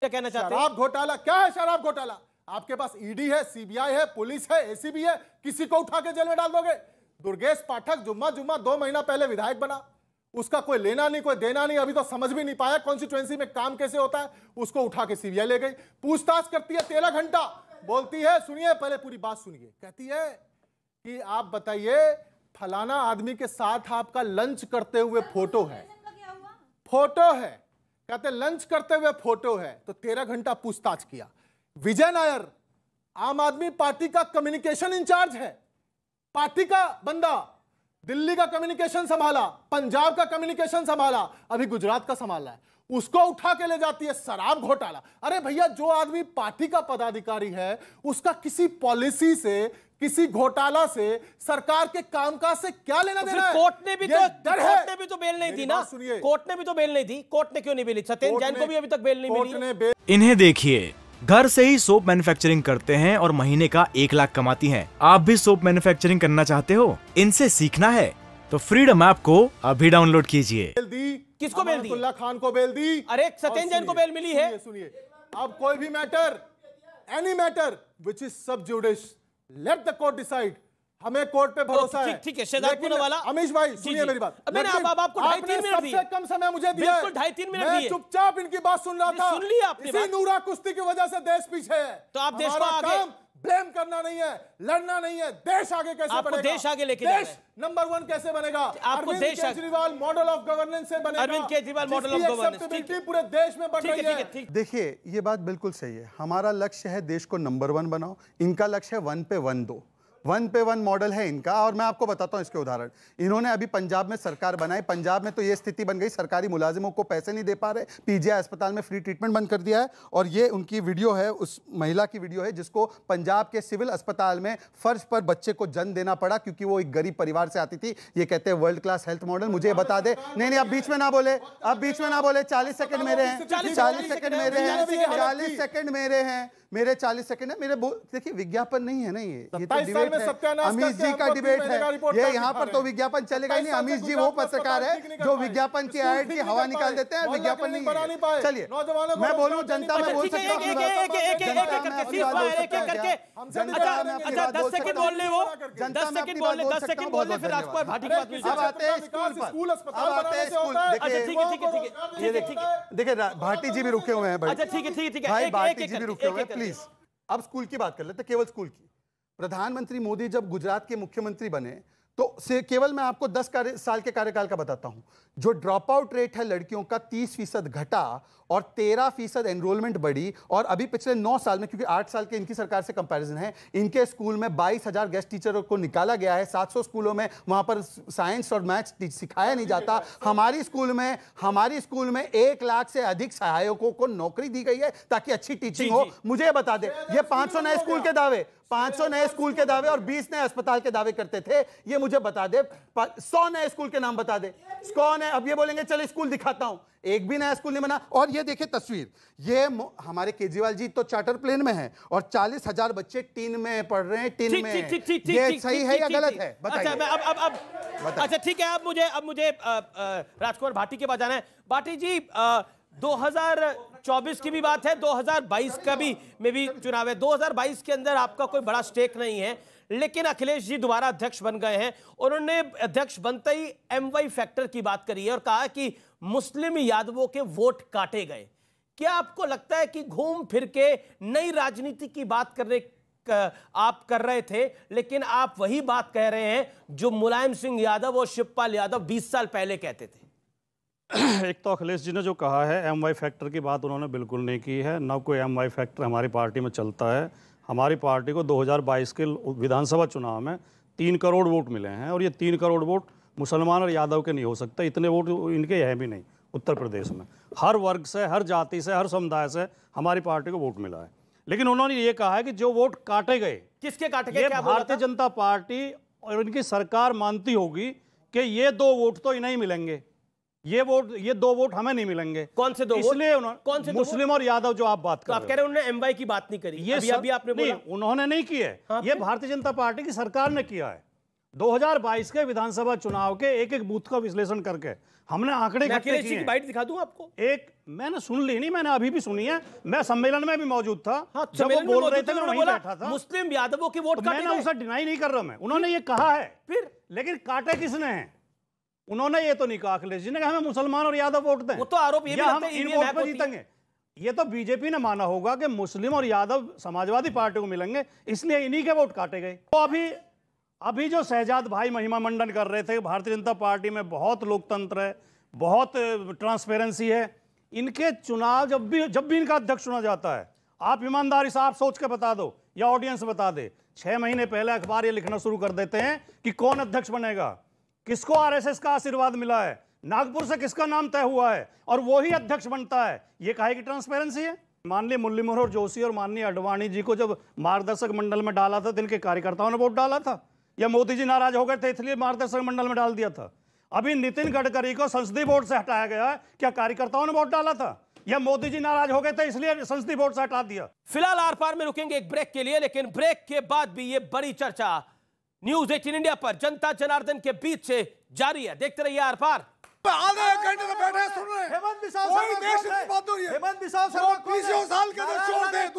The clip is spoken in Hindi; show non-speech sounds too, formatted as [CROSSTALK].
क्या कहना चाहते हैं शराब घोटाला क्या है शराब घोटाला आपके पास ईडी e है सीबीआई है पुलिस है एसीबी है किसी को उठा के जेल में डाल दोगे दुर्गेश पाठक जुम्मा जुम्मा दो महीना पहले विधायक बना उसका कोई लेना नहीं कोई देना नहीं अभी तो समझ भी नहीं पाया कॉन्स्टिट्युएंसी में काम कैसे होता है उसको उठा के सीबीआई ले गई पूछताछ करती है तेरह घंटा बोलती है सुनिए पहले पूरी बात सुनिए कहती है कि आप बताइए फलाना आदमी के साथ आपका लंच करते हुए फोटो है फोटो है कहते लंच करते हुए फोटो है तो तेरह घंटा पूछताछ किया विजय नायर आम आदमी पार्टी का कम्युनिकेशन इंचार्ज है पार्टी का बंदा दिल्ली का कम्युनिकेशन संभाला पंजाब का कम्युनिकेशन संभाला अभी गुजरात का संभाला है उसको उठा के ले जाती है शराब घोटाला अरे भैया जो आदमी पार्टी का पदाधिकारी है उसका किसी पॉलिसी से किसी घोटाला से सरकार के कामकाज से क्या लेना तो देना कोर्ट ने भी तो कोर्ट ने भी तो बेल नहीं दी ना सुनिए कोर्ट ने भी तो बेल नहीं दी कोर्ट ने क्यों नहीं बेली सत्येंद्र जैन को भी अभी तक बेल नहीं मिली इन्हें देखिए घर से ही सोप मैन्युफैक्चरिंग करते हैं और महीने का एक लाख कमाती हैं। आप भी सोप मैन्युफैक्चरिंग करना चाहते हो इनसे सीखना है तो फ्रीडम ऐप को अभी डाउनलोड कीजिए किसको बेल दी खान को बेल दी अरे सत्यन जैन को बेल मिली है सुनिए अब कोई भी matter any matter which is sub judice let the court decide हमें कोर्ट पे भरोसा है ठीक है शेदापुर वाला अमीश भाई सुनिए मेरी बात मैंने आप, आप, आपको ढाई तीन मिनट सबसे कम समय मुझे दिया बिल्कुल ढाई तीन मिनट दिए चुपचाप इनकी बात सुन रहा था सुन लिया आपने इसी नूरा कुश्ती की वजह से देश पीछे है तो आप देश को आगे ब्लेम करना नहीं है लड़ना नहीं है देश आगे कैसे आपको बनेगा? देश आगे लेके देश नंबर वन कैसे बनेगा आपको देश केजरीवाल मॉडल ऑफ गवर्नेंस से बनेगा Arvind Kejriwal model of governance पूरे देश में बढ़ रही है देखिए ये बात बिल्कुल सही है हमारा लक्ष्य है देश को नंबर वन बनाओ इनका लक्ष्य है वन पे वन दो वन पे वन मॉडल है इनका और मैं आपको बताता हूँ इसके उदाहरण इन्होंने अभी पंजाब में सरकार बनाई पंजाब में तो ये स्थिति बन गई सरकारी मुलाजिमों को पैसे नहीं दे पा रहे पीजीआई अस्पताल में फ्री ट्रीटमेंट बंद कर दिया है और ये उनकी वीडियो है उस महिला की वीडियो है जिसको पंजाब के सिविल अस्पताल में फर्श पर बच्चे को जन्म देना पड़ा क्योंकि वो एक गरीब परिवार से आती थी ये कहते हैं वर्ल्ड क्लास हेल्थ मॉडल मुझे बता दे नहीं नहीं अब बीच में ना बोले अब बीच में ना बोले चालीस सेकेंड मेरे हैं चालीस सेकंड मेरे हैं चालीस सेकेंड मेरे हैं मेरे चालीस सेकंड है मेरे देखिए विज्ञापन नहीं है ना ये ये तो अमीश जी का डिबेट है ये यहाँ पर तो विज्ञापन चलेगा नहीं तो अमीश जी वो पत्रकार है जो विज्ञापन की एड की हवा निकाल देते हैं विज्ञापन नहीं चलिए मैं बोलूँ जनता में बोल सकता हूँ भाटी देखिए जी भी रुके हुए हैं भाई भाटी जी भी रुके हुए हैं प्लीज अब स्कूल की बात कर लेते केवल स्कूल की प्रधानमंत्री मोदी जब गुजरात के मुख्यमंत्री बने तो से केवल मैं आपको 10 कार्य साल के कार्यकाल का बताता हूं जो ड्रॉप आउट रेट है लड़कियों का 30 फीसद घटा और 13 फीसद एनरोलमेंट बढ़ी और अभी पिछले 9 साल में क्योंकि 8 साल के इनकी सरकार से कंपैरिजन है इनके स्कूल में 22,000 गेस्ट टीचरों को निकाला गया है 700 स्कूलों में वहां पर साइंस और मैथ्स सिखाया नहीं जाता हमारी स्कूल में हमारी स्कूल में एक लाख से अधिक सहायकों को नौकरी दी गई है ताकि अच्छी टीचिंग हो मुझे बता दे ये पांच नए स्कूल के दावे पांच नए स्कूल के दावे और बीस नए अस्पताल के दावे करते थे ये मुझे बता दे सौ नए स्कूल के नाम बता दे कौन है अब ये बोलेंगे चलो स्कूल दिखाता हूं एक भी नया स्कूल नहीं बना और ये देखिए तस्वीर ये हमारे केजरीवाल जी तो चार्टर प्लेन में है और चालीस हजार बच्चे टीन में पढ़ रहे हैं टीन में ठीक, ठीक, ठीक, ये सही है या गलत है बताइए अच्छा अब अब अब अच्छा ठीक है अब मुझे अब मुझे राजकुमार भाटी के पास जाना है भाटी जी दो चौबीस की भी बात है 2022 का भी में भी चुनाव है 2022 के अंदर आपका कोई बड़ा स्टेक नहीं है लेकिन अखिलेश जी दोबारा अध्यक्ष बन गए हैं उन्होंने अध्यक्ष बनते ही एम वाई फैक्टर की बात करी है और कहा कि मुस्लिम यादवों के वोट काटे गए क्या आपको लगता है कि घूम फिर के नई राजनीति की बात करने आप कर रहे थे लेकिन आप वही बात कह रहे हैं जो मुलायम सिंह यादव और शिवपाल यादव बीस साल पहले कहते थे [CLEARS THROAT] एक तो अखिलेश जी ने जो कहा है एम वाई फैक्टर की बात उन्होंने बिल्कुल नहीं की है ना कोई एम वाई फैक्टर हमारी पार्टी में चलता है हमारी पार्टी को 2022 के विधानसभा चुनाव में तीन करोड़ वोट मिले हैं और ये तीन करोड़ वोट मुसलमान और यादव के नहीं हो सकते इतने वोट इनके हैं भी नहीं उत्तर प्रदेश में हर वर्ग से हर जाति से हर समुदाय से हमारी पार्टी को वोट मिला है लेकिन उन्होंने ये कहा है कि जो वोट काटे गए किसके काटे गए भारतीय जनता पार्टी और इनकी सरकार मानती होगी कि ये दो वोट तो इन्हें ही मिलेंगे ये वोट ये दो वोट हमें नहीं मिलेंगे कौन से दो इसलिए कौन से मुस्लिम और यादव जो आप बात तो कर आप कह रहे हैं उन्होंने एमवाई की बात नहीं करी ये अभी, अभी आपने नहीं, बोला उन्होंने नहीं की है हाँ ये भारतीय जनता पार्टी की सरकार ने किया है 2022 के विधानसभा चुनाव के एक एक बूथ का विश्लेषण करके हमने आंकड़े किए दिखा दूं आपको एक मैंने सुन ली नहीं मैंने अभी भी सुनी है मैं सम्मेलन में भी मौजूद था हाँ, जब वो बोल रहे थे मैं वहीं बैठा था मुस्लिम यादवों के वोट तो मैंने उसे डिनाई नहीं कर रहा मैं उन्होंने ये कहा है फिर लेकिन काटे किसने हैं उन्होंने ये तो नहीं कहा अखिलेश जी ने कहा हमें मुसलमान और यादव वोट दें वो तो आरोप ये भी हम इन वोट पर जीतेंगे ये तो बीजेपी ने माना होगा कि मुस्लिम और यादव समाजवादी पार्टी को मिलेंगे इसलिए इन्हीं के वोट काटे गए तो अभी अभी जो सहजाद भाई महिमा मंडन कर रहे थे भारतीय जनता पार्टी में बहुत लोकतंत्र है बहुत ट्रांसपेरेंसी है इनके चुनाव जब भी जब भी इनका अध्यक्ष चुना जाता है आप ईमानदारी से आप सोच के बता दो या ऑडियंस बता दे छह महीने पहले अखबार ये लिखना शुरू कर देते हैं कि कौन अध्यक्ष बनेगा किसको आरएसएस का आशीर्वाद मिला है नागपुर से किसका नाम तय हुआ है और वो ही अध्यक्ष बनता है ये कहा की ट्रांसपेरेंसी है माननीय मुरली मनोहर जोशी और माननीय अडवाणी जी को जब मार्गदर्शक मंडल में डाला था तो इनके कार्यकर्ताओं ने वोट डाला था या मोदी जी नाराज हो गए थे इसलिए मार्गदर्शक मंडल में डाल दिया था अभी नितिन गडकरी को संसदीय बोर्ड से हटाया गया है क्या कार्यकर्ताओं ने वोट डाला था या मोदी जी नाराज हो गए थे इसलिए संसदीय बोर्ड से हटा दिया फिलहाल आर पार में रुकेंगे एक ब्रेक के लिए लेकिन ब्रेक के बाद भी ये बड़ी चर्चा न्यूज एटीन इंडिया पर जनता जनार्दन के बीच से जारी है देखते रहिए आर पार आधे घंटे से बैठे सुन रहे हेमंत विशाल हेमंत विशाल शर्मा साल के छोड़ दे